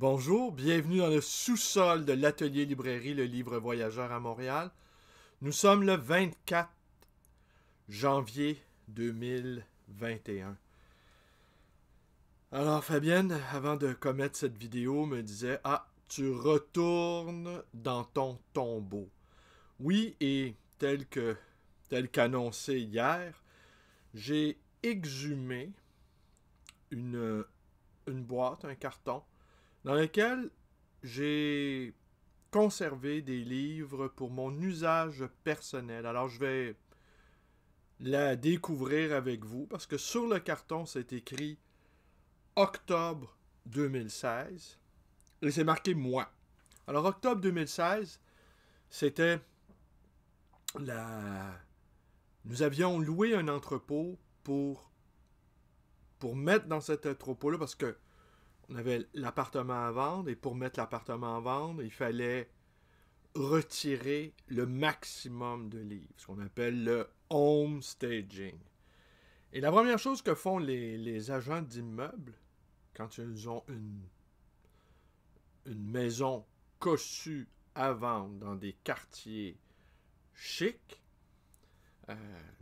Bonjour, bienvenue dans le sous-sol de l'atelier librairie Le Livre Voyageur à Montréal. Nous sommes le 24 janvier 2021. Alors Fabienne, avant de commettre cette vidéo, me disait Ah, tu retournes dans ton tombeau. Oui, et tel que tel qu'annoncé hier, j'ai exhumé une, une boîte, un carton, dans lequel j'ai conservé des livres pour mon usage personnel. Alors je vais la découvrir avec vous parce que sur le carton c'est écrit octobre 2016 et c'est marqué moi. Alors octobre 2016, c'était la nous avions loué un entrepôt pour pour mettre dans cet entrepôt là parce que on avait l'appartement à vendre et pour mettre l'appartement à vendre, il fallait retirer le maximum de livres, ce qu'on appelle le home staging. Et la première chose que font les, agents d'immeubles quand ils ont une, maison cossue à vendre dans des quartiers chics, euh,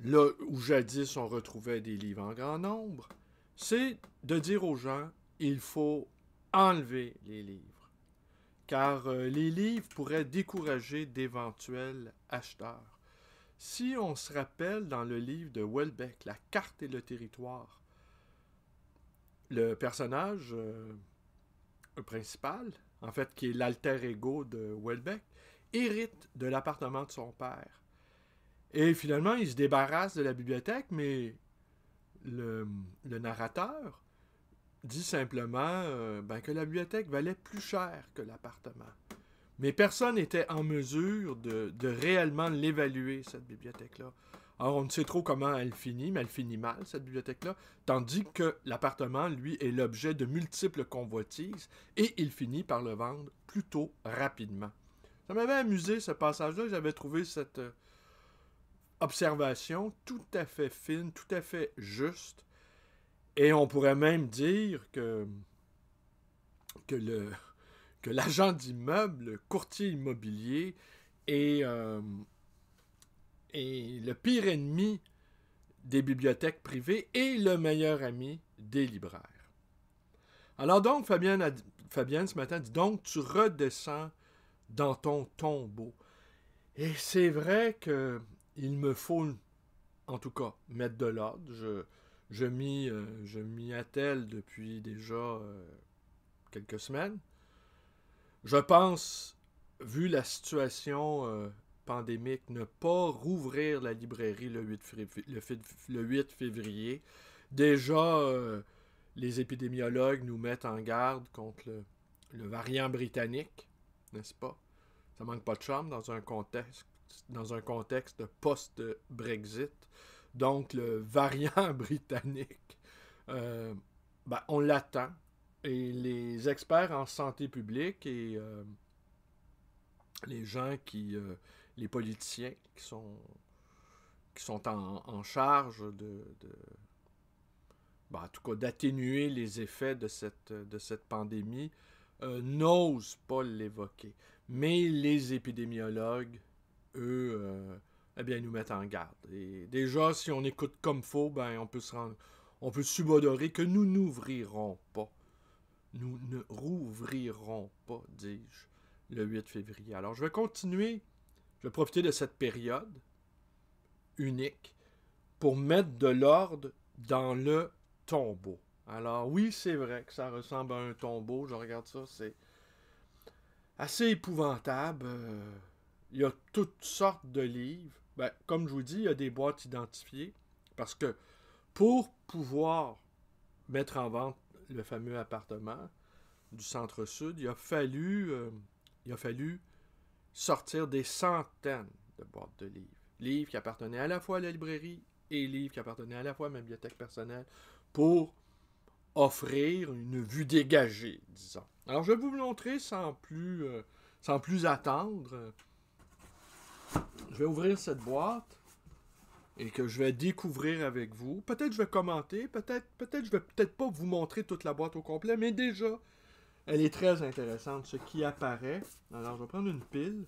là où jadis on retrouvait des livres en grand nombre, c'est de dire aux gens il faut enlever les livres, car euh, les livres pourraient décourager d'éventuels acheteurs. Si on se rappelle dans le livre de Welbeck, La carte et le territoire, le personnage euh, principal, en fait, qui est l'alter ego de Welbeck, hérite de l'appartement de son père. Et finalement, il se débarrasse de la bibliothèque, mais le narrateur dit simplement euh, ben, que la bibliothèque valait plus cher que l'appartement. Mais personne n'était en mesure de, de réellement l'évaluer, cette bibliothèque-là. Alors, on ne sait trop comment elle finit, mais elle finit mal, cette bibliothèque-là, tandis que l'appartement, lui, est l'objet de multiples convoitises et il finit par le vendre plutôt rapidement. Ça m'avait amusé, ce passage-là. J'avais trouvé cette euh, observation tout à fait fine, tout à fait juste, et on pourrait même dire que, que, que l'agent d'immeuble, le courtier immobilier, est, euh, le pire ennemi des bibliothèques privées et le meilleur ami des libraires. Alors donc, Fabienne, ce matin dit, donc tu redescends dans ton tombeau. Et c'est vrai que il me faut, en tout cas, mettre de l'ordre. Je, euh, je m'y attelle depuis déjà euh, quelques semaines. Je pense, vu la situation euh, pandémique, ne pas rouvrir la librairie le 8, février. Déjà, les épidémiologues nous mettent en garde contre le, variant britannique, n'est-ce pas? Ça manque pas de charme dans un contexte, dans un contexte post-Brexit donc le variant britannique, euh, ben, on l'attend. Et les experts en santé publique et euh, les gens qui, euh, les politiciens qui sont, qui sont en, charge de, ben, en tout cas d'atténuer les effets de cette pandémie, n'osent pas l'évoquer. Mais les épidémiologues, eux, eh bien, ils nous mettent en garde. Et déjà, si on écoute comme faux, ben, on peut se rendre, on peut subodorer que nous n'ouvrirons pas. Nous ne rouvrirons pas, dis-je, le 8 février. Alors, je vais continuer, je vais profiter de cette période unique pour mettre de l'ordre dans le tombeau. Alors, oui, c'est vrai que ça ressemble à un tombeau. Je regarde ça, c'est assez épouvantable. Euh, il y a toutes sortes de livres. Ben, comme je vous dis, il y a des boîtes identifiées. Parce que pour pouvoir mettre en vente le fameux appartement du centre-sud, il a fallu, euh, il a fallu sortir des centaines de boîtes de livres. Livres qui appartenaient à la fois à la librairie et livres qui appartenaient à la fois à ma bibliothèque personnelle pour offrir une vue dégagée, disons. Alors, je vais vous montrer sans plus, euh, sans plus attendre je vais ouvrir cette boîte et que je vais découvrir avec vous. Peut-être je vais commenter, peut-être peut-être je vais peut-être pas vous montrer toute la boîte au complet, mais déjà elle est très intéressante ce qui apparaît. Alors je vais prendre une pile.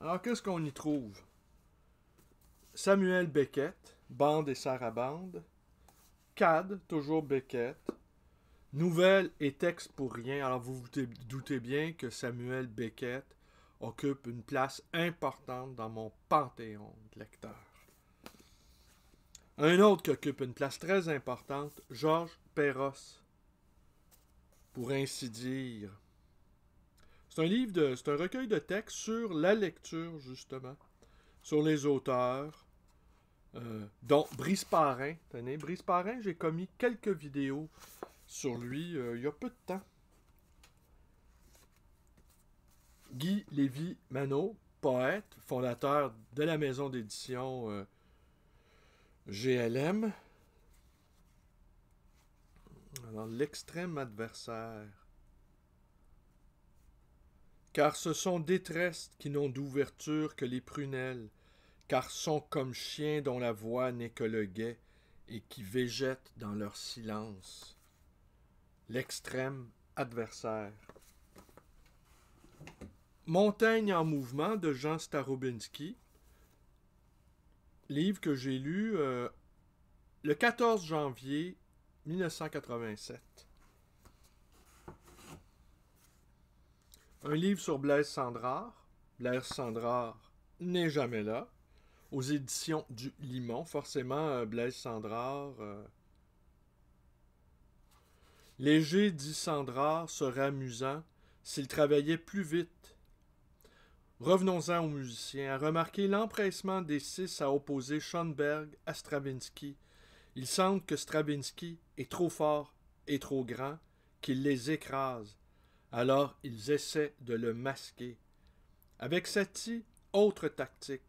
Alors qu'est-ce qu'on y trouve Samuel Beckett, Bande et Sarabande, Cad, toujours Beckett, Nouvelles et texte pour rien. Alors vous vous doutez bien que Samuel Beckett occupe une place importante dans mon panthéon de lecteurs. Un autre qui occupe une place très importante, Georges Perros, pour ainsi dire. C'est un livre de, c'est un recueil de textes sur la lecture justement, sur les auteurs, euh, dont Brice Parrain. Tenez, Brice Parrain, j'ai commis quelques vidéos sur lui euh, il y a peu de temps. Guy Lévy Manot, poète, fondateur de la maison d'édition euh, GLM. Alors, l'extrême adversaire. Car ce sont des qui n'ont d'ouverture que les prunelles, car sont comme chiens dont la voix n'est que le guet et qui végètent dans leur silence l'extrême adversaire. Montagne en mouvement de Jean Starobinski, livre que j'ai lu euh, le 14 janvier 1987. Un livre sur Blaise Sandrard. Blaise Sandrard n'est jamais là. Aux éditions du Limon. Forcément, euh, Blaise Sandrard. Euh, Léger, dit Sandra, serait amusant s'il travaillait plus vite. Revenons-en aux musiciens. À remarquer l'empressement des six à opposer Schoenberg à Stravinsky. Il semble que Stravinsky est trop fort et trop grand, qu'il les écrase. Alors ils essaient de le masquer. Avec Satie, autre tactique.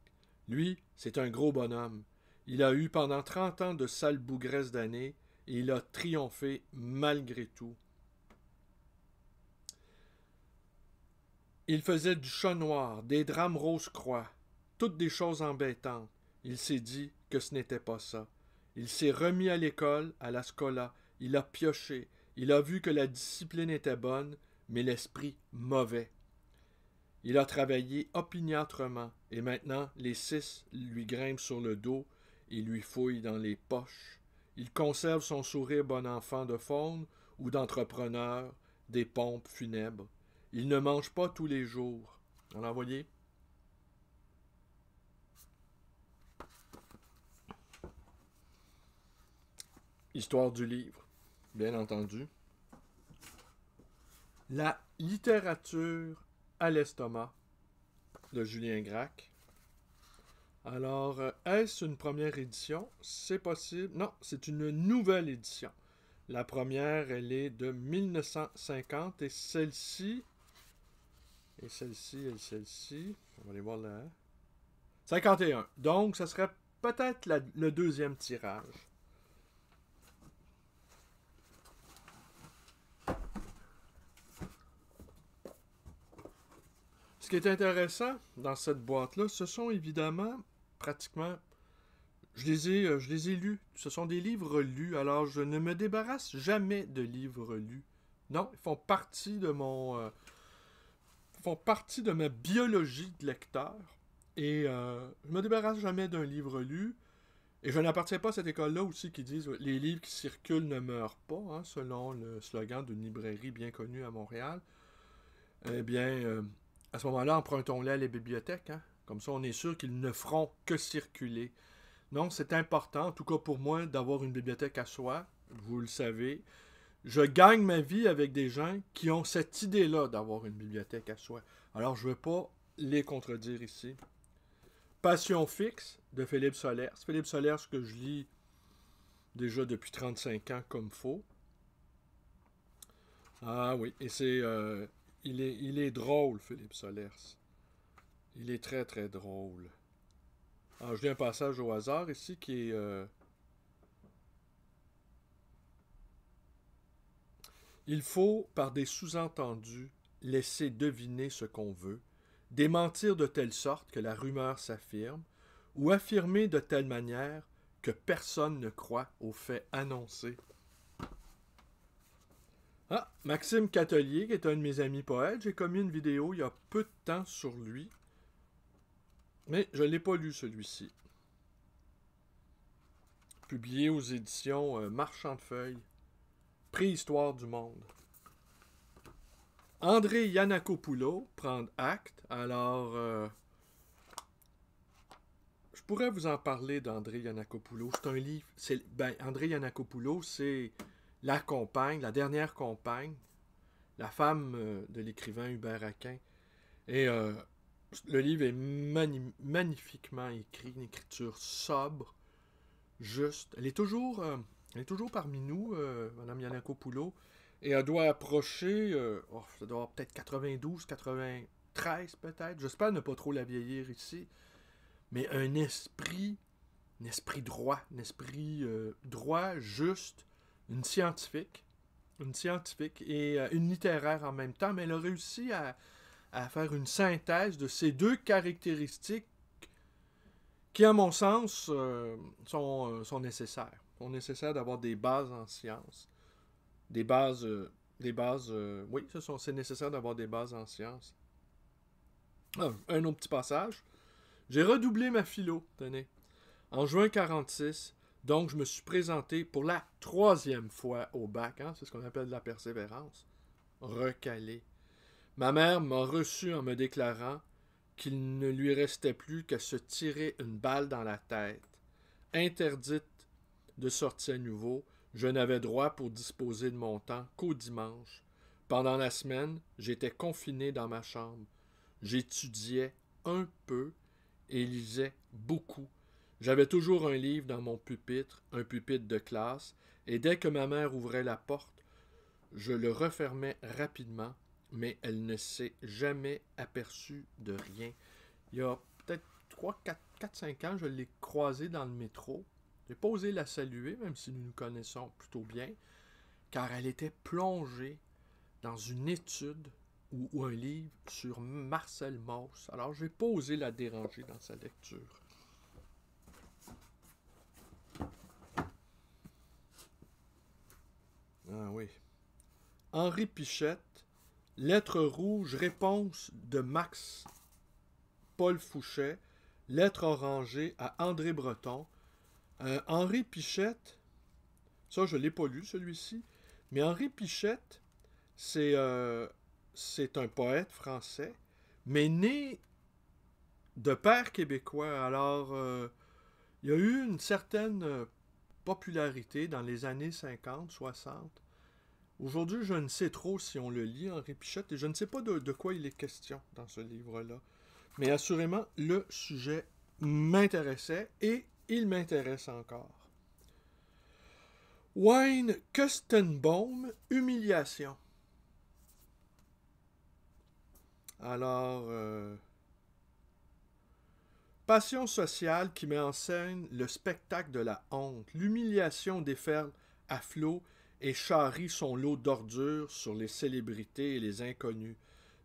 Lui, c'est un gros bonhomme. Il a eu pendant trente ans de sales bougresses d'années, et il a triomphé malgré tout. Il faisait du chat noir, des drames rose-croix, toutes des choses embêtantes. Il s'est dit que ce n'était pas ça. Il s'est remis à l'école, à la scola, il a pioché, il a vu que la discipline était bonne, mais l'esprit mauvais. Il a travaillé opiniâtrement, et maintenant les six lui grimpent sur le dos et lui fouillent dans les poches. Il conserve son sourire bon enfant de faune ou d'entrepreneur, des pompes funèbres. Il ne mange pas tous les jours. On l'a envoyé? Histoire du livre, bien entendu. La littérature à l'estomac de Julien Gracq. Alors, euh, est-ce une première édition? C'est possible. Non, c'est une nouvelle édition. La première, elle est de 1950 et celle-ci, et celle-ci, et celle-ci, on va aller voir là, 51. Donc, ce serait peut-être le deuxième tirage. Ce qui est intéressant dans cette boîte-là, ce sont évidemment pratiquement. Je les ai, euh, je les ai lus. Ce sont des livres lus, alors je ne me débarrasse jamais de livres lus. Non, ils font partie de mon. Euh, font partie de ma biologie de lecteur. Et euh, je me débarrasse jamais d'un livre lu. Et je n'appartiens pas à cette école-là aussi qui disent les livres qui circulent ne meurent pas, hein, selon le slogan d'une librairie bien connue à Montréal. Eh bien, à ce moment-là, empruntons-les à les bibliothèques. Hein. Comme ça, on est sûr qu'ils ne feront que circuler. Donc, c'est important, en tout cas pour moi, d'avoir une bibliothèque à soi. Vous le savez. Je gagne ma vie avec des gens qui ont cette idée-là d'avoir une bibliothèque à soi. Alors, je ne vais pas les contredire ici. Passion fixe de Philippe Solers. Philippe Solers, que je lis déjà depuis 35 ans comme faux. Ah oui, et c'est. Euh, il, est, il est drôle, Philippe Solers. Il est très très drôle. Alors, ah, je lis un passage au hasard ici qui est. Euh, il faut, par des sous-entendus, laisser deviner ce qu'on veut, démentir de telle sorte que la rumeur s'affirme, ou affirmer de telle manière que personne ne croit aux faits annoncés. Ah, Maxime Catelier, qui est un de mes amis poètes, j'ai commis une vidéo il y a peu de temps sur lui. Mais je ne l'ai pas lu celui-ci. Publié aux éditions euh, Marchand de Feuilles, Préhistoire du monde. André Yannakopoulos, prendre acte. Alors, euh, je pourrais vous en parler d'André Yannakopoulos. C'est un livre. Ben, André Yannakopoulos, c'est la compagne, la dernière compagne, la femme euh, de l'écrivain Hubert Aquin. Et le livre est magnifiquement écrit, une écriture sobre, juste. Elle est toujours, euh, elle est toujours parmi nous, Mme euh, Madame Poulot, et elle doit approcher, euh, oh, ça doit peut-être 92, 93 peut-être. J'espère ne pas trop la vieillir ici, mais un esprit, un esprit droit, un esprit droit, juste, une scientifique, une scientifique et une littéraire en même temps, mais elle a réussi à à faire une synthèse de ces deux caractéristiques qui, à mon sens, euh, sont, euh, sont, nécessaires. Sont nécessaires d'avoir des bases en sciences. Des bases. Euh, des bases. oui, ce sont, c'est nécessaire d'avoir des bases en sciences. Ah, un autre petit passage. J'ai redoublé ma philo, tenez. En juin 46, donc je me suis présenté pour la troisième fois au bac, hein, c'est ce qu'on appelle de la persévérance, recalé. Ma mère m'a reçu en me déclarant qu'il ne lui restait plus qu'à se tirer une balle dans la tête. Interdite de sortir à nouveau, je n'avais droit pour disposer de mon temps qu'au dimanche. Pendant la semaine, j'étais confiné dans ma chambre. J'étudiais un peu et lisais beaucoup. J'avais toujours un livre dans mon pupitre, un pupitre de classe, et dès que ma mère ouvrait la porte, je le refermais rapidement mais elle ne s'est jamais aperçue de rien. Il y a peut-être 3, 4, 4 5 ans, je l'ai croisée dans le métro. J'ai pas osé la saluer, même si nous nous connaissons plutôt bien, car elle était plongée dans une étude ou, un livre sur Marcel Mauss. Alors, n'ai pas osé la déranger dans sa lecture. Ah oui. Henri Pichette Lettre rouge, réponse de Max Paul Fouchet. Lettre orangée à André Breton. Euh, Henri Pichette, ça je ne l'ai pas lu celui-ci, mais Henri Pichette, euh, c'est un poète français, mais né de père québécois. Alors, euh, il y a eu une certaine popularité dans les années 50, 60. Aujourd'hui, je ne sais trop si on le lit en répichette, et je ne sais pas de, quoi il est question dans ce livre-là. Mais assurément, le sujet m'intéressait et il m'intéresse encore. Wayne Kustenbaum, humiliation. Alors, euh, passion sociale qui met en scène le spectacle de la honte, l'humiliation des déferle à flot et charrie son lot d'ordures sur les célébrités et les inconnus,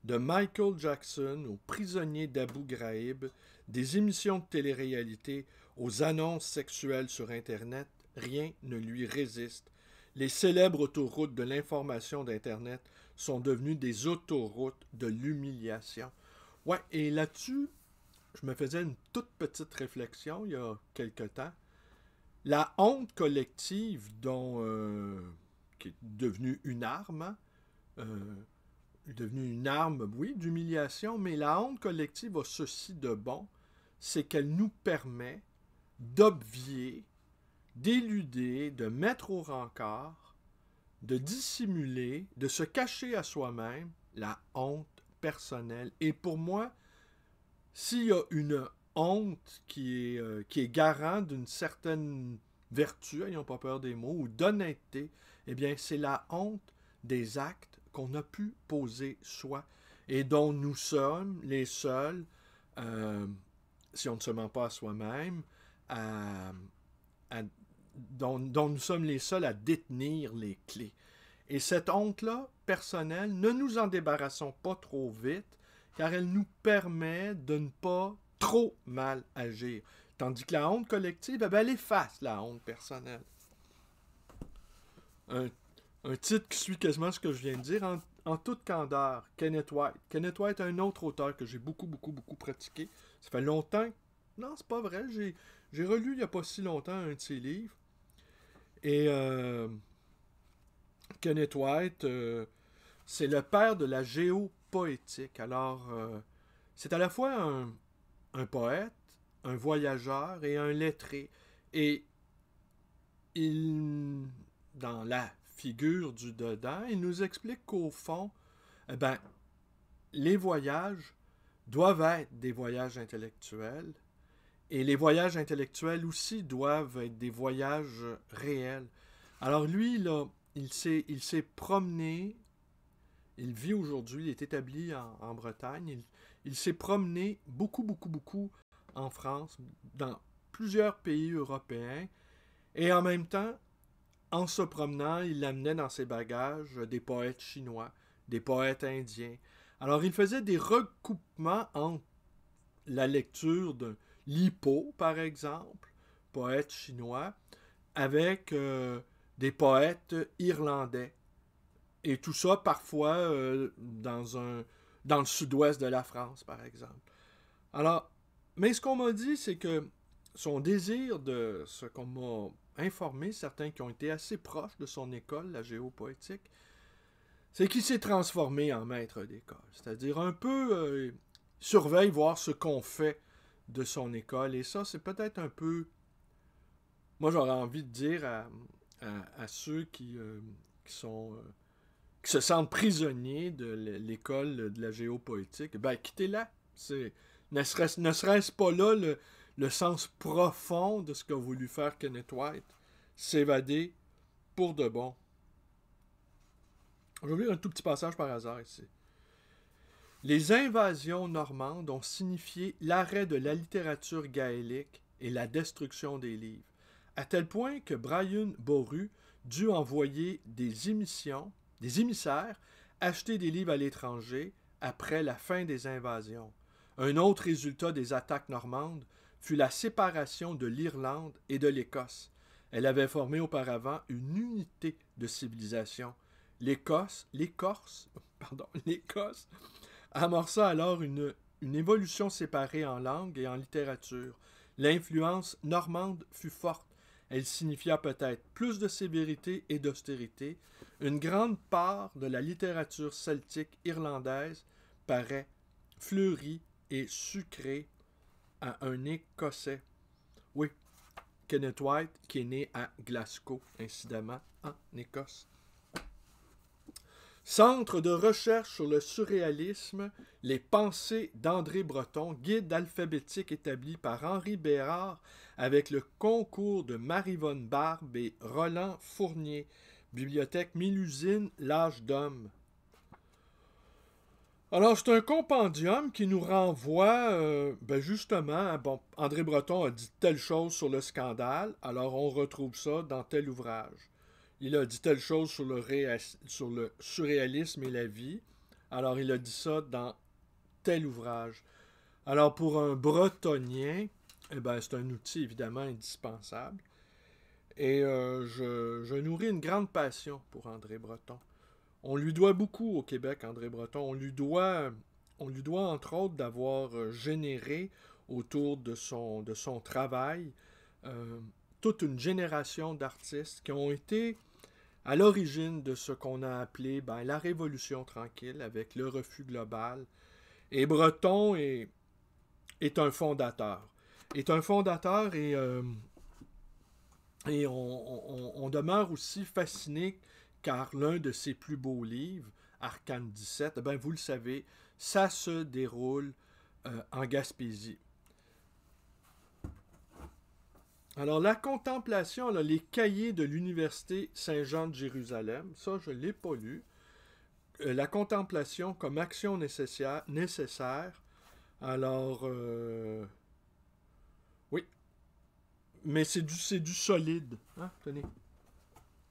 de Michael Jackson aux prisonniers d'Abu Ghraib, des émissions de télé-réalité aux annonces sexuelles sur Internet, rien ne lui résiste. Les célèbres autoroutes de l'information d'Internet sont devenues des autoroutes de l'humiliation. Ouais, et là-dessus, je me faisais une toute petite réflexion il y a quelque temps. La honte collective dont euh, qui est devenue une arme, euh, devenue une arme, oui, d'humiliation, mais la honte collective a ceci de bon, c'est qu'elle nous permet d'obvier, d'éluder, de mettre au rencard, de dissimuler, de se cacher à soi-même la honte personnelle. Et pour moi, s'il y a une honte qui est, garante euh, garant d'une certaine vertu, n'ayons pas peur des mots, ou d'honnêteté, eh bien, c'est la honte des actes qu'on a pu poser soi et dont nous sommes les seuls, euh, si on ne se ment pas à soi-même, dont, nous sommes les seuls à détenir les clés. Et cette honte-là, personnelle, ne nous en débarrassons pas trop vite, car elle nous permet de ne pas trop mal agir. Tandis que la honte collective, eh elle efface la honte personnelle un, titre qui suit quasiment ce que je viens de dire en, toute candeur, Kenneth White. Kenneth White est un autre auteur que j'ai beaucoup, beaucoup, beaucoup pratiqué. Ça fait longtemps. Non, c'est pas vrai. J'ai, j'ai relu il n'y a pas si longtemps un de ses livres. Et euh, Kenneth White, euh, c'est le père de la géopoétique. Alors, euh, c'est à la fois un, un poète, un voyageur et un lettré. Et il dans la figure du dedans, il nous explique qu'au fond, eh ben, les voyages doivent être des voyages intellectuels et les voyages intellectuels aussi doivent être des voyages réels. Alors lui, là, il s'est promené, il vit aujourd'hui, il est établi en, en Bretagne, il, il s'est promené beaucoup, beaucoup, beaucoup en France, dans plusieurs pays européens, et en même temps, en se promenant, il amenait dans ses bagages des poètes chinois, des poètes indiens. Alors il faisait des recoupements entre la lecture de Lipo, par exemple, poète chinois, avec euh, des poètes irlandais. Et tout ça parfois euh, dans, un, dans le sud-ouest de la France, par exemple. Alors, mais ce qu'on m'a dit, c'est que son désir de ce qu'on m'a informé certains qui ont été assez proches de son école, la géopoétique, c'est qu'il s'est transformé en maître d'école. C'est-à-dire un peu euh, surveille voir ce qu'on fait de son école. Et ça, c'est peut-être un peu... Moi, j'aurais envie de dire à, ceux qui, euh, sont... Euh, qui se sentent prisonniers de l'école de la géopoétique, ben quittez-la. Ne serait-ce pas là le, le sens profond de ce qu'a voulu faire Kenneth White, s'évader pour de bon. Je vais lire un tout petit passage par hasard ici. Les invasions normandes ont signifié l'arrêt de la littérature gaélique et la destruction des livres, à tel point que Brian Boru dut envoyer des émissions, des émissaires, acheter des livres à l'étranger après la fin des invasions. Un autre résultat des attaques normandes la séparation de l'Irlande et de l'Écosse. Elle avait formé auparavant une unité de civilisation. L'Écosse, l'Écorce, pardon, l'Écosse amorça alors une, une évolution séparée en langue et en littérature. L'influence normande fut forte. Elle signifia peut-être plus de sévérité et d'austérité. Une grande part de la littérature celtique irlandaise paraît fleurie et sucrée à un Écossais. Oui, Kenneth White, qui est né à Glasgow, incidemment, en Écosse. Centre de recherche sur le surréalisme, les pensées d'André Breton, guide alphabétique établi par Henri Bérard avec le concours de Marivonne Barbe et Roland Fournier, bibliothèque Milusine, l'âge d'homme. Alors, c'est un compendium qui nous renvoie, euh, ben, justement, bon, André Breton a dit telle chose sur le scandale, alors on retrouve ça dans tel ouvrage. Il a dit telle chose sur le, surréalisme et la vie, alors il a dit ça dans tel ouvrage. Alors, pour un bretonien, eh ben, c'est un outil évidemment indispensable. Et euh, je nourris une grande passion pour André Breton on lui doit beaucoup au Québec, André Breton. On lui doit, on lui doit entre autres d'avoir euh, généré autour de son, travail euh, toute une génération d'artistes qui ont été à l'origine de ce qu'on a appelé ben, la révolution tranquille avec le refus global. Et Breton est, un fondateur. Est un fondateur et, euh, et on, demeure aussi fasciné car l'un de ses plus beaux livres, Arcane 17, eh ben vous le savez, ça se déroule euh, en Gaspésie. Alors, la contemplation, les cahiers de l'Université Saint-Jean de Jérusalem, ça, je ne l'ai pas lu. Euh, la contemplation comme action nécessaire. Alors, euh, oui. Mais c'est du, du solide. Hein,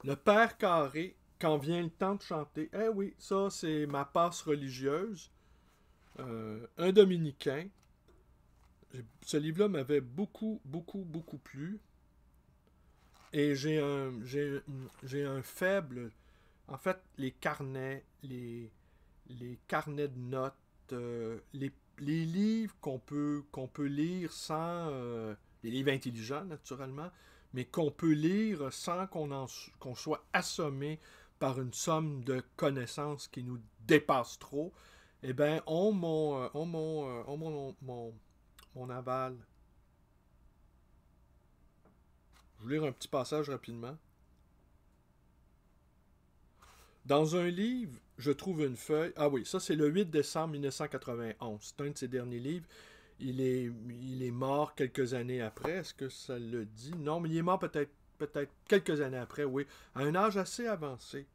le Père Carré quand vient le temps de chanter, eh oui, ça c'est ma passe religieuse, euh, un dominicain. Ce livre-là m'avait beaucoup, beaucoup, beaucoup plu. Et j'ai un, un faible. En fait, les carnets, les, carnets de notes, euh, les, livres qu'on peut, qu'on peut lire sans. Euh, les livres intelligents, naturellement, mais qu'on peut lire sans qu'on, qu'on soit assommé par une somme de connaissances qui nous dépasse trop, eh bien, on mon, euh, on mon, euh, on aval. Je vais lire un petit passage rapidement. Dans un livre, je trouve une feuille. Ah oui, ça c'est le 8 décembre 1991. C'est un de ses derniers livres. Il est, il est mort quelques années après. Est-ce que ça le dit? Non, mais il est mort peut-être peut-être quelques années après, oui, à un âge assez avancé.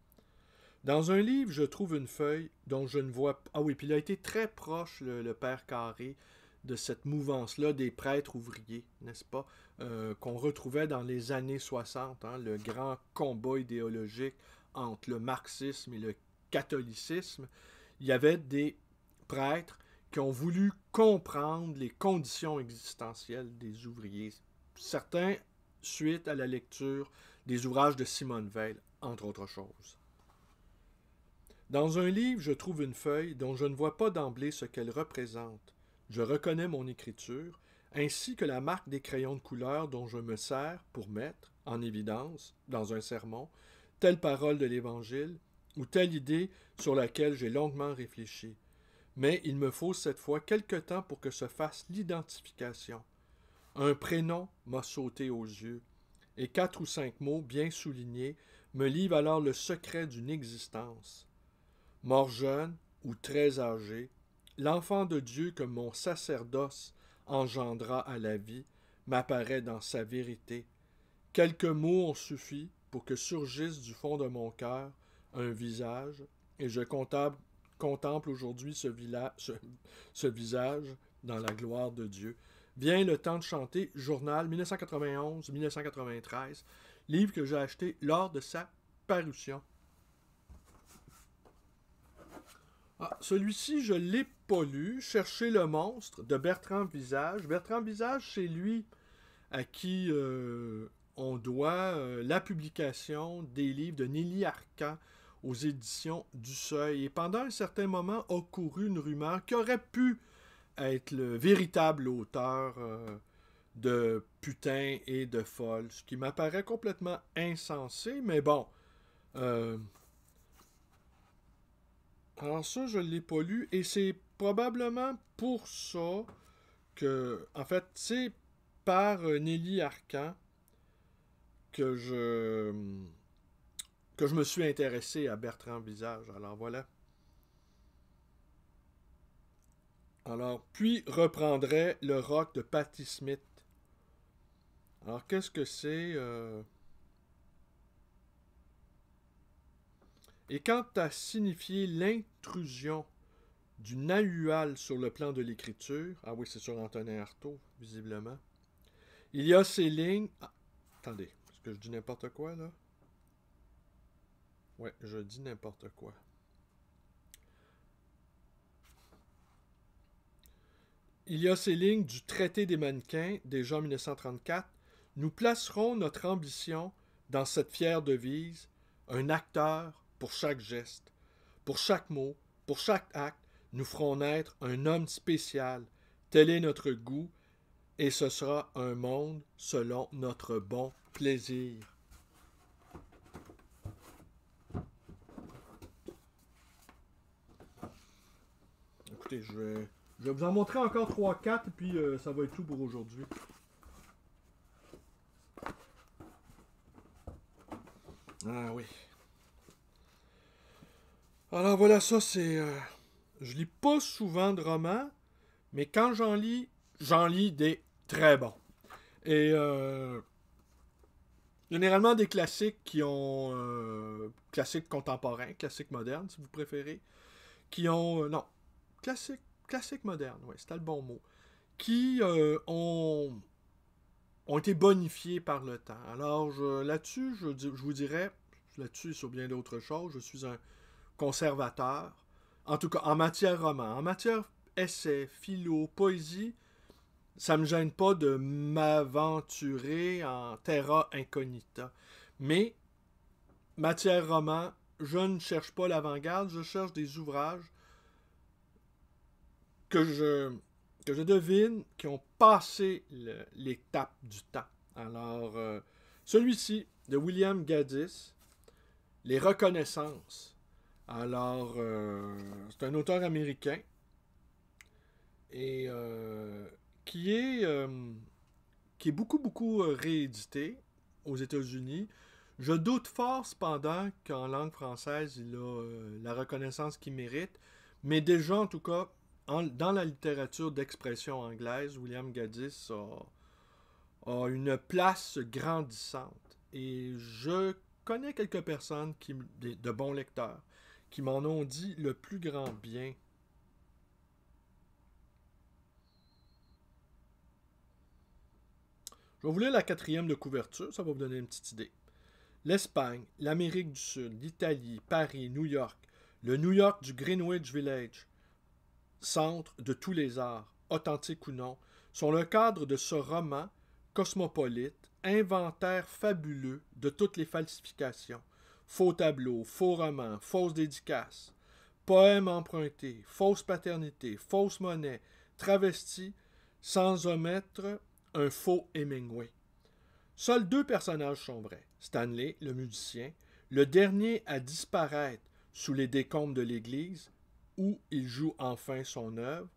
Dans un livre, je trouve une feuille dont je ne vois... Ah oui, puis il a été très proche, le, père Carré, de cette mouvance-là des prêtres ouvriers, n'est-ce pas, euh, qu'on retrouvait dans les années 60, hein, le grand combat idéologique entre le marxisme et le catholicisme. Il y avait des prêtres qui ont voulu comprendre les conditions existentielles des ouvriers. Certains suite à la lecture des ouvrages de Simone Veil, entre autres choses. Dans un livre, je trouve une feuille dont je ne vois pas d'emblée ce qu'elle représente. Je reconnais mon écriture, ainsi que la marque des crayons de couleur dont je me sers pour mettre, en évidence, dans un sermon, telle parole de l'Évangile ou telle idée sur laquelle j'ai longuement réfléchi. Mais il me faut cette fois quelque temps pour que se fasse l'identification. Un prénom m'a sauté aux yeux, et quatre ou cinq mots bien soulignés me livrent alors le secret d'une existence. Mort jeune ou très âgé, l'enfant de Dieu que mon sacerdoce engendra à la vie m'apparaît dans sa vérité. Quelques mots ont suffi pour que surgisse du fond de mon cœur un visage, et je contemple, aujourd'hui ce, ce visage dans la gloire de Dieu vient le temps de chanter Journal 1991-1993, livre que j'ai acheté lors de sa parution. Ah, Celui-ci, je l'ai pas lu. Chercher le monstre de Bertrand Visage. Bertrand Visage, c'est lui à qui euh, on doit euh, la publication des livres de Nelly Arcan aux éditions du Seuil. Et pendant un certain moment, a couru une rumeur qui aurait pu être le véritable auteur euh, de putain et de folle, ce qui m'apparaît complètement insensé, mais bon. Euh, alors ça, je ne l'ai pas lu, et c'est probablement pour ça que, en fait, c'est par euh, Nelly Arcan que je que je me suis intéressé à Bertrand Visage. Alors voilà. Alors, puis reprendrait le rock de Patti Smith. Alors, qu'est-ce que c'est euh? Et quant à signifier l'intrusion du nahual sur le plan de l'écriture, ah oui, c'est sur Antonin Artaud, visiblement, il y a ces lignes. Ah, attendez, est-ce que je dis n'importe quoi là? Ouais, je dis n'importe quoi. Il y a ces lignes du Traité des mannequins, déjà 1934. Nous placerons notre ambition dans cette fière devise, un acteur pour chaque geste, pour chaque mot, pour chaque acte, nous ferons naître un homme spécial. Tel est notre goût, et ce sera un monde selon notre bon plaisir. Écoutez, je vais je vais vous en montrer encore 3-4, puis euh, ça va être tout pour aujourd'hui. Ah oui. Alors voilà, ça c'est... Euh, je lis pas souvent de romans, mais quand j'en lis, j'en lis des très bons. Et euh, généralement des classiques qui ont... Euh, classiques contemporains, classiques modernes si vous préférez, qui ont... non, classiques classique moderne ouais, c'était le bon mot, qui euh, ont, ont été bonifiés par le temps. Alors là-dessus, je, je, vous dirais, là-dessus sur bien d'autres choses, je suis un conservateur, en tout cas en matière roman. En matière essai, philo, poésie, ça me gêne pas de m'aventurer en terra incognita. Mais, matière roman, je ne cherche pas l'avant-garde, je cherche des ouvrages que je, je devine qui ont passé l'étape du temps. Alors, euh, celui-ci, de William Gaddis, Les reconnaissances. Alors, euh, c'est un auteur américain et euh, qui, est, qui est beaucoup, beaucoup réédité aux États-Unis. Je doute fort cependant qu'en langue française, il a la reconnaissance qu'il mérite, mais déjà, en tout cas, dans la littérature d'expression anglaise, William Gaddis a, une place grandissante. Et je connais quelques personnes, qui, de, de bons lecteurs, qui m'en ont dit le plus grand bien Je vais vous lire la quatrième de couverture, ça va vous donner une petite idée. L'Espagne, l'Amérique du Sud, l'Italie, Paris, New York, le New York du Greenwich Village, centre de tous les arts, authentiques ou non, sont le cadre de ce roman cosmopolite, inventaire fabuleux de toutes les falsifications, faux tableaux, faux romans, fausses dédicaces, poèmes empruntés, fausse paternité, fausses monnaies, travestis, sans omettre un faux Hemingway. Seuls deux personnages sont vrais, Stanley, le musicien, le dernier à disparaître sous les décombres de l'Église, où il joue enfin son œuvre,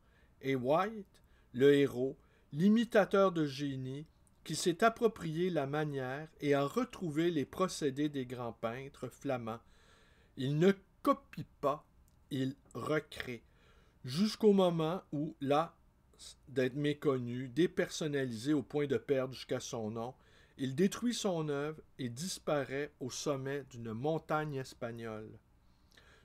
et White, le héros, l'imitateur de génie, qui s'est approprié la manière et a retrouvé les procédés des grands peintres flamands. Il ne copie pas, il recrée, jusqu'au moment où, là, d'être méconnu, dépersonnalisé au point de perdre jusqu'à son nom, il détruit son œuvre et disparaît au sommet d'une montagne espagnole.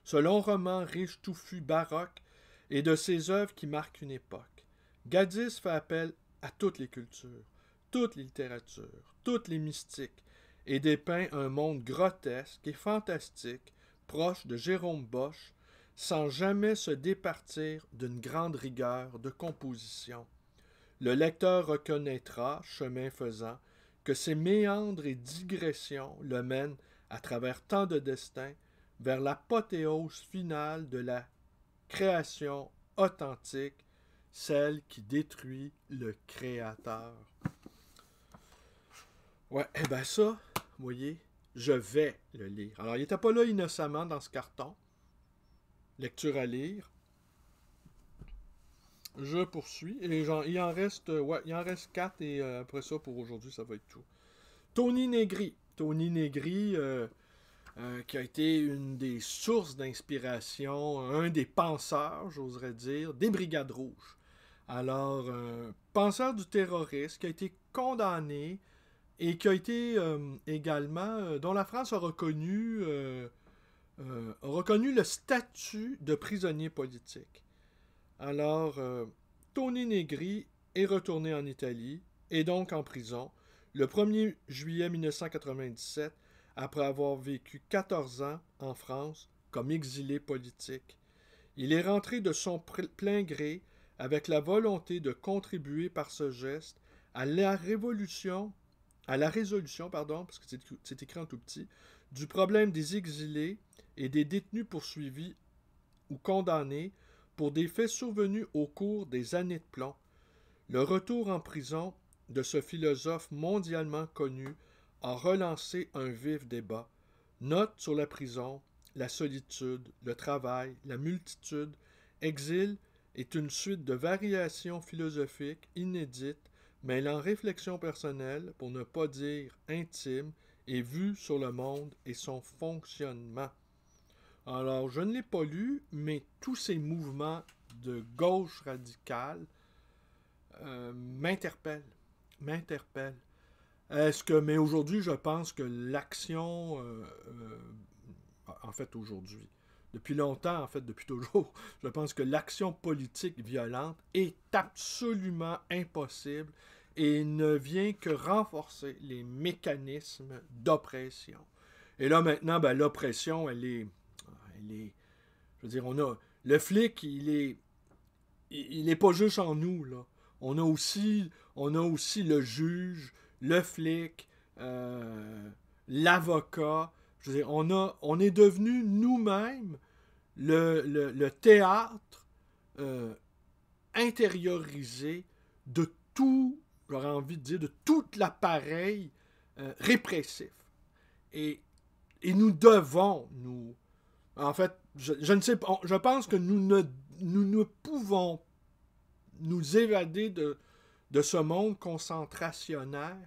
Ce long roman riche, touffu, baroque et de ses œuvres qui marquent une époque. Gadis fait appel à toutes les cultures, toutes les littératures, toutes les mystiques, et dépeint un monde grotesque et fantastique, proche de Jérôme Bosch, sans jamais se départir d'une grande rigueur de composition. Le lecteur reconnaîtra, chemin faisant, que ces méandres et digressions le mènent, à travers tant de destins, vers l'apothéose finale de la création authentique, celle qui détruit le Créateur. Ouais, et eh bien ça, vous voyez, je vais le lire. Alors, il n'était pas là innocemment dans ce carton. Lecture à lire. Je poursuis. Et il en reste. Ouais, il en reste 4 et euh, après ça, pour aujourd'hui, ça va être tout. Tony Negri. Tony Negri, euh, euh, qui a été une des sources d'inspiration, un des penseurs, j'oserais dire, des Brigades Rouges. Alors, penseur du terrorisme qui a été condamné et qui a été euh, également, euh, dont la France reconnu, a reconnu le statut de prisonnier politique. Alors, Tony Negri est retourné en Italie et donc en prison le 1er juillet 1997 après avoir vécu 14 ans en France comme exilé politique. Il est rentré de son plein gré avec la volonté de contribuer par ce geste à la révolution, à la résolution, pardon, parce que c'est écrit en tout petit, du problème des exilés et des détenus poursuivis ou condamnés pour des faits survenus au cours des années de plomb. Le retour en prison de ce philosophe mondialement connu a relancé un vif débat. Note sur la prison, la solitude, le travail, la multitude, exil est une suite de variations philosophiques inédites mêlant réflexion personnelle, pour ne pas dire intime, et vue sur le monde et son fonctionnement. Alors, je ne l'ai pas lu, mais tous ces mouvements de gauche radicale euh, m'interpellent. Est-ce que, mais aujourd'hui, je pense que l'action, euh, euh, en fait aujourd'hui, depuis longtemps, en fait, depuis toujours, je pense que l'action politique violente est absolument impossible et ne vient que renforcer les mécanismes d'oppression. Et là maintenant, ben, l'oppression, elle est, elle est, je veux dire, on a le flic, il est, il n'est pas juste en nous là. On a aussi, on a aussi le juge, le flic, euh, l'avocat. Je on, a, on est devenu nous-mêmes le, théâtre euh, intériorisé de tout, j'aurais envie de dire, de tout l'appareil euh, répressif. Et, nous devons, nous. En fait, je, ne sais pas. Je pense que nous ne, nous ne pouvons nous évader de, de ce monde concentrationnaire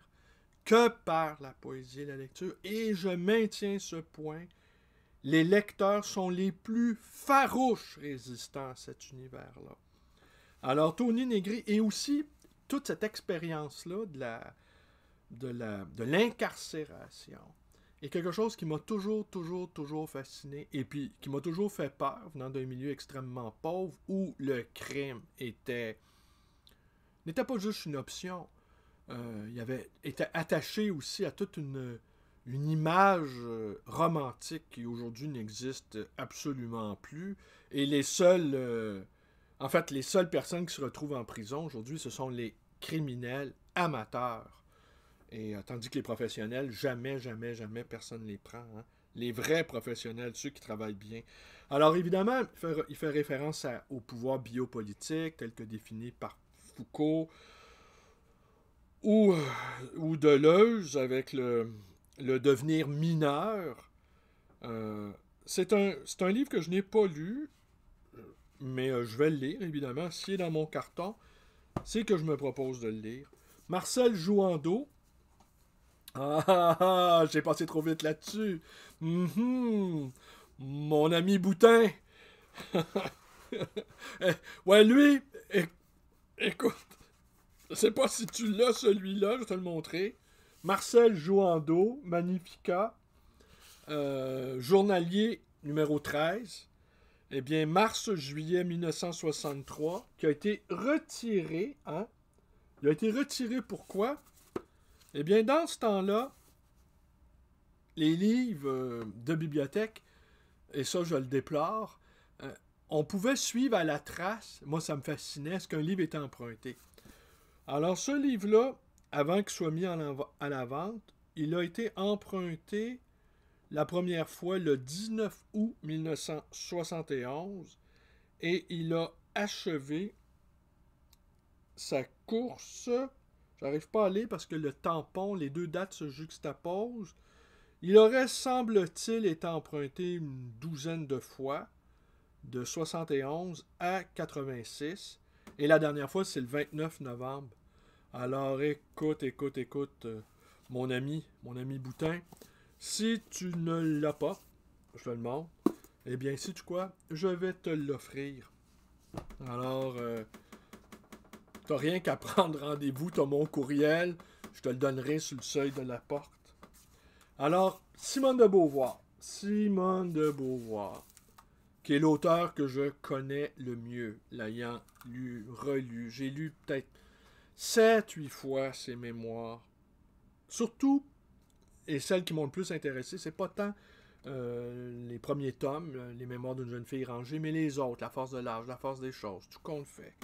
que par la poésie et la lecture. Et je maintiens ce point. Les lecteurs sont les plus farouches résistants à cet univers-là. Alors, Tony Negri et aussi toute cette expérience-là de la, de l'incarcération est quelque chose qui m'a toujours, toujours, toujours fasciné et puis qui m'a toujours fait peur venant d'un milieu extrêmement pauvre où le crime était n'était pas juste une option. Euh, il avait été attaché aussi à toute une, une image euh, romantique qui aujourd'hui n'existe absolument plus. Et les seuls, euh, en fait, les seules personnes qui se retrouvent en prison aujourd'hui, ce sont les criminels amateurs. Et tandis que les professionnels, jamais, jamais, jamais personne ne les prend. Hein. Les vrais professionnels, ceux qui travaillent bien. Alors évidemment, il fait, référence au pouvoir biopolitique tel que défini par Foucault ou, ou Deleuze avec le, le devenir mineur. Euh, c'est un, livre que je n'ai pas lu, mais euh, je vais le lire, évidemment. S'il est dans mon carton, c'est que je me propose de le lire. Marcel Jouandeau. Ah, ah, ah, ah j'ai passé trop vite là-dessus. Mm-hmm. Mon ami Boutin. Eh, ouais, lui, eh, Écoute, je sais pas si tu l'as celui-là, je vais te le montrer. Marcel Joando, Magnifica, euh, journalier numéro 13. Eh bien, mars-juillet 1963, qui a été retiré. Hein? Il a été retiré pourquoi? Eh bien, dans ce temps-là, les livres euh, de bibliothèque, et ça je le déplore, on pouvait suivre à la trace, moi ça me fascinait, ce qu'un livre était emprunté. Alors ce livre-là, avant qu'il soit mis à la vente, il a été emprunté la première fois le 19 août 1971 et il a achevé sa course. J'arrive pas à aller parce que le tampon, les deux dates se juxtaposent. Il aurait, semble-t-il, été emprunté une douzaine de fois de 71 à 86. Et la dernière fois, c'est le 29 novembre. Alors écoute, écoute, écoute, euh, mon ami, mon ami Boutin, si tu ne l'as pas, je te le montre, eh bien, si tu quoi, je vais te l'offrir. Alors, tu euh, t'as rien qu'à prendre rendez-vous, t'as mon courriel, je te le donnerai sur le seuil de la porte. Alors, Simone de Beauvoir, Simone de Beauvoir, qui est l'auteur que je connais le mieux, l'ayant lu, relu. J'ai lu peut-être sept, huit fois ses mémoires. Surtout, et celles qui m'ont le plus intéressé, c'est pas tant euh, les premiers tomes, euh, les mémoires d'une jeune fille rangée, mais les autres, la force de l'âge, la force des choses, tout qu'on le fait.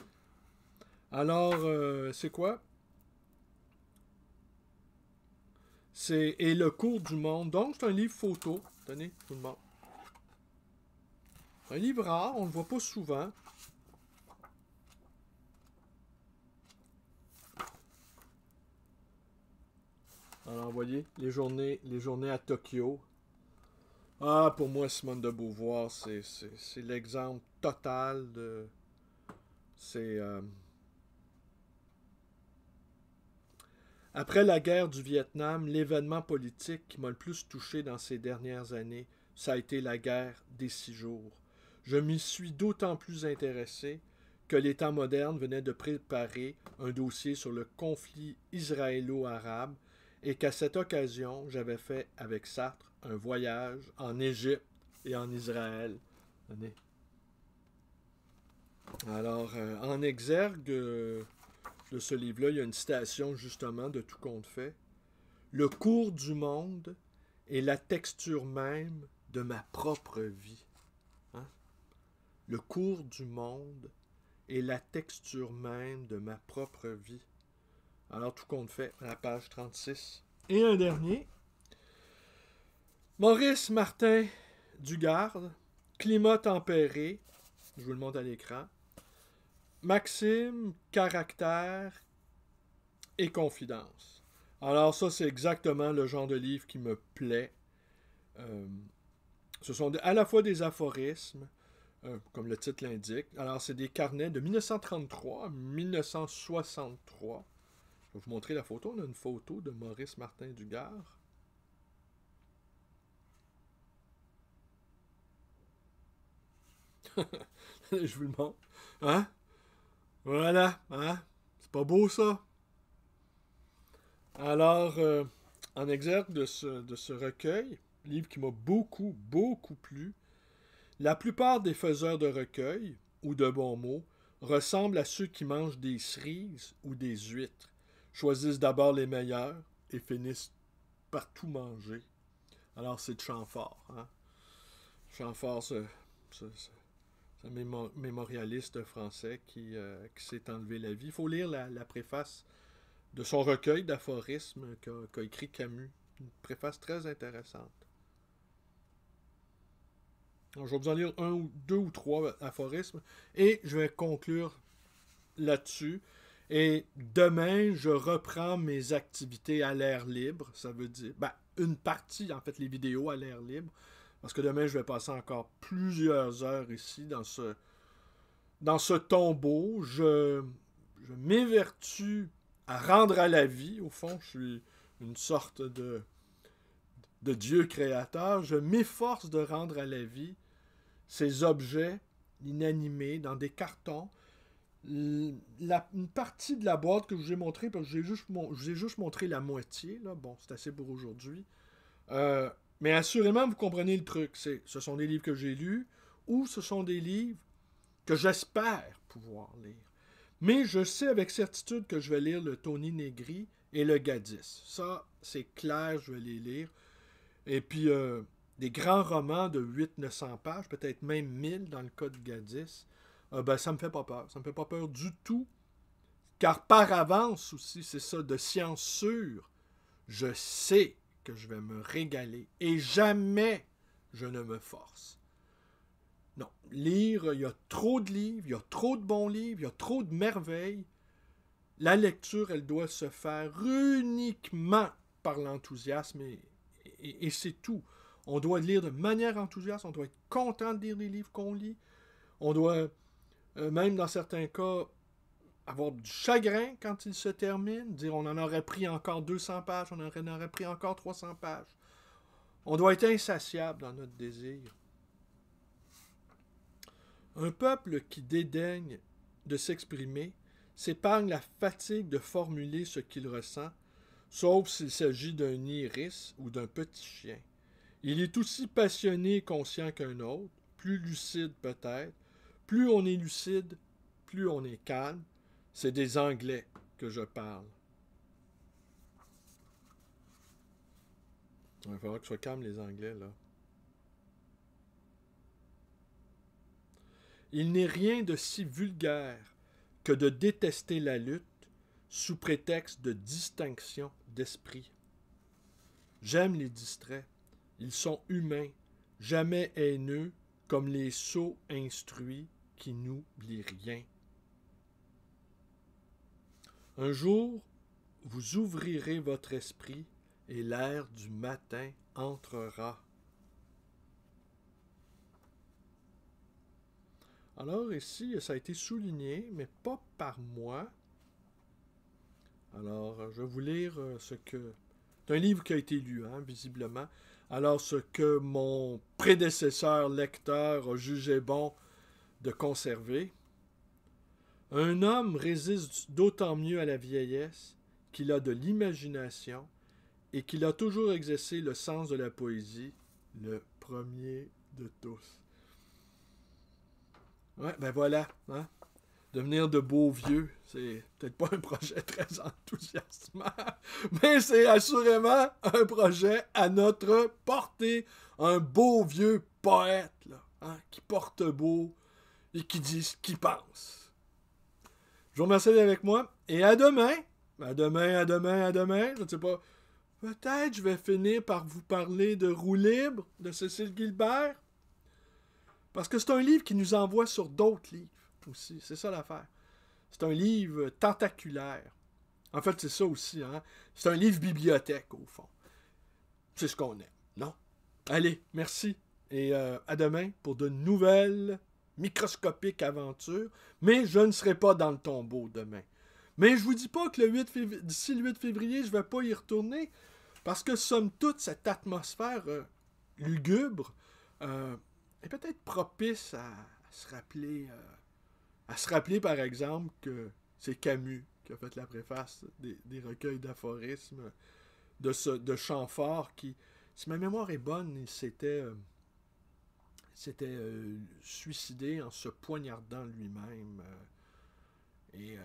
Alors, euh, c'est quoi? C'est Et le cours du monde. Donc, c'est un livre photo. Tenez, tout le monde. Un livre rare, on ne le voit pas souvent. Alors, vous voyez, les journées, les journées à Tokyo. Ah, pour moi, Simone de Beauvoir, c'est l'exemple total de... C'est... Euh, après la guerre du Vietnam, l'événement politique qui m'a le plus touché dans ces dernières années, ça a été la guerre des six jours. Je m'y suis d'autant plus intéressé que l'État moderne venait de préparer un dossier sur le conflit israélo-arabe et qu'à cette occasion, j'avais fait avec Sartre un voyage en Égypte et en Israël. Alors, euh, en exergue euh, de ce livre-là, il y a une citation justement de tout compte fait. Le cours du monde est la texture même de ma propre vie le cours du monde et la texture même de ma propre vie. Alors, tout compte fait, la page 36. Et un dernier. Maurice Martin Dugarde, Climat tempéré, je vous le montre à l'écran. Maxime, caractère et confidence. Alors ça, c'est exactement le genre de livre qui me plaît. Euh, ce sont à la fois des aphorismes, euh, comme le titre l'indique. Alors, c'est des carnets de 1933 à 1963. Je vais vous montrer la photo. On a une photo de Maurice Martin Dugard. Je vous le montre. Hein? Voilà, hein? C'est pas beau ça? Alors, euh, en exergue de ce recueil, livre qui m'a beaucoup, beaucoup plu, la plupart des faiseurs de recueil, ou de bons mots, ressemblent à ceux qui mangent des cerises ou des huîtres, choisissent d'abord les meilleurs et finissent par tout manger. Alors c'est Chamfort. Hein? Chamfort, c'est un mémorialiste français euh, qui, s'est enlevé la vie. Il faut lire la, préface de son recueil d'aphorismes qu'a écrit Camus. Une préface très intéressante. Alors, je vais vous en lire un ou deux ou trois aphorismes et je vais conclure là-dessus. Et demain, je reprends mes activités à l'air libre. Ça veut dire ben, une partie, en fait, les vidéos à l'air libre. Parce que demain, je vais passer encore plusieurs heures ici dans ce, dans ce tombeau. Je, je m'évertue à rendre à la vie, au fond. Je suis une sorte de de Dieu créateur, je m'efforce de rendre à la vie ces objets inanimés dans des cartons. La, une partie de la boîte que je vous ai montrée, parce que je vous ai juste, juste montré la moitié, là. bon, c'est assez pour aujourd'hui. Euh, mais assurément, vous comprenez le truc. C'est, ce sont des livres que j'ai lus ou ce sont des livres que j'espère pouvoir lire. Mais je sais avec certitude que je vais lire le Tony Negri et le Gadis. Ça, c'est clair, je vais les lire. Et puis, euh, des grands romans de 800-900 pages, peut-être même 1000 dans le cas de Gadis, ça euh, ne ben, ça me fait pas peur. Ça me fait pas peur du tout. Car par avance aussi, c'est ça, de science sûre, je sais que je vais me régaler. Et jamais je ne me force. Non, lire, il y a trop de livres, il y a trop de bons livres, il y a trop de merveilles. La lecture, elle doit se faire uniquement par l'enthousiasme et et, c'est tout. On doit lire de manière enthousiaste, on doit être content de lire les livres qu'on lit. On doit, euh, même dans certains cas, avoir du chagrin quand il se termine, dire on en aurait pris encore 200 pages, on en aurait pris encore 300 pages. On doit être insatiable dans notre désir. Un peuple qui dédaigne de s'exprimer s'épargne la fatigue de formuler ce qu'il ressent sauf s'il s'agit d'un iris ou d'un petit chien. Il est aussi passionné et conscient qu'un autre, plus lucide peut-être. Plus on est lucide, plus on est calme. C'est des Anglais que je parle. Il va falloir que soit calme les Anglais, là. Il n'est rien de si vulgaire que de détester la lutte sous prétexte de distinction d'esprit. J'aime les distraits, ils sont humains, jamais haineux, comme les sots instruits qui n'oublient rien. Un jour, vous ouvrirez votre esprit et l'air du matin entrera. Alors ici, ça a été souligné, mais pas par moi, alors, euh, je vais vous lire euh, ce que... C'est un livre qui a été lu, hein, visiblement. Alors, ce que mon prédécesseur lecteur a jugé bon de conserver. Un homme résiste d'autant mieux à la vieillesse qu'il a de l'imagination et qu'il a toujours exercé le sens de la poésie, le premier de tous. Ouais, ben voilà. Hein? devenir de beaux vieux, c'est peut-être pas un projet très enthousiasmant, mais c'est assurément un projet à notre portée. Un beau vieux poète, là, hein, qui porte beau et qui dit ce qu'il pense. Je vous remercie d'être avec moi et à demain. À demain, à demain, à demain. Je ne sais pas. Peut-être je vais finir par vous parler de Roue libre de Cécile Gilbert. Parce que c'est un livre qui nous envoie sur d'autres livres aussi. C'est ça l'affaire. C'est un livre tentaculaire. En fait, c'est ça aussi. Hein? C'est un livre bibliothèque, au fond. C'est ce qu'on est, non? Allez, merci. Et euh, à demain pour de nouvelles microscopiques aventures. Mais je ne serai pas dans le tombeau demain. Mais je vous dis pas que le 8 d'ici le 8 février, je vais pas y retourner. Parce que, somme toute, cette atmosphère euh, lugubre euh, est peut-être propice à se rappeler à se rappeler, par exemple, que c'est Camus qui a fait la préface des, recueils d'aphorismes de, de Chamfort qui, si ma mémoire est bonne, il s'était euh, euh, suicidé en se poignardant lui-même. Euh,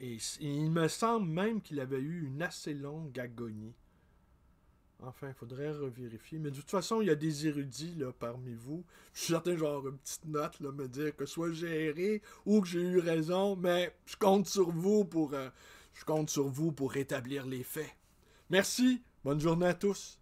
et il me semble même qu'il avait eu une assez longue agonie Enfin, il faudrait revérifier. Mais de toute façon, il y a des érudits parmi vous. Je suis certain, genre, une petite note, là, me dire que soit j'ai erré ou que j'ai eu raison, mais je compte sur vous pour, euh, je compte sur vous pour rétablir les faits. Merci, bonne journée à tous.